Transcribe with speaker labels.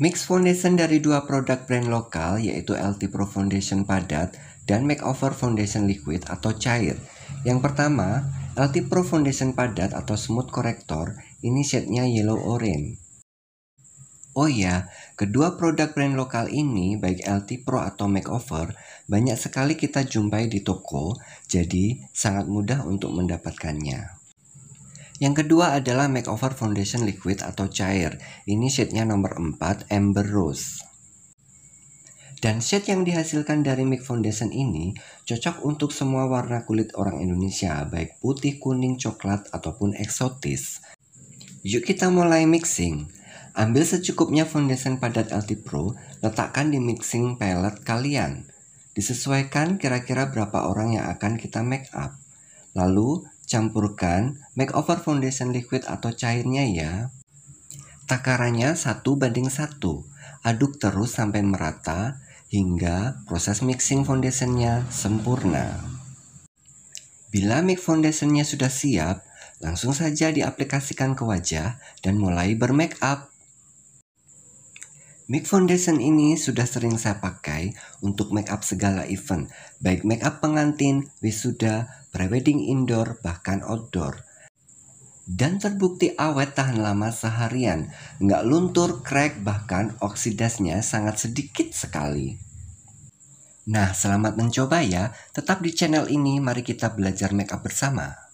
Speaker 1: Mix foundation dari dua produk brand lokal yaitu LT Pro Foundation Padat dan Makeover Foundation Liquid atau cair. Yang pertama, LT Pro Foundation Padat atau Smooth Corrector ini shade-nya yellow orange. Oh ya, kedua produk brand lokal ini, baik LT Pro atau Makeover, banyak sekali kita jumpai di toko, jadi sangat mudah untuk mendapatkannya. Yang kedua adalah Makeover Foundation Liquid atau cair. Ini shade-nya nomor 4 Amber Rose. Dan shade yang dihasilkan dari make Foundation ini cocok untuk semua warna kulit orang Indonesia, baik putih, kuning, coklat, ataupun eksotis. Yuk kita mulai mixing. Ambil secukupnya foundation padat LT Pro, letakkan di mixing palette kalian. Disesuaikan kira-kira berapa orang yang akan kita make up. Lalu, Campurkan makeover foundation liquid atau cairnya ya. Takarannya 1 banding 1. Aduk terus sampai merata hingga proses mixing foundationnya sempurna. Bila make foundationnya sudah siap, langsung saja diaplikasikan ke wajah dan mulai bermake up. Make foundation ini sudah sering saya pakai untuk make up segala event, baik make up pengantin, wisuda, prewedding indoor, bahkan outdoor. Dan terbukti awet tahan lama seharian, nggak luntur, crack, bahkan oksidasnya sangat sedikit sekali. Nah, selamat mencoba ya. Tetap di channel ini, mari kita belajar make up bersama.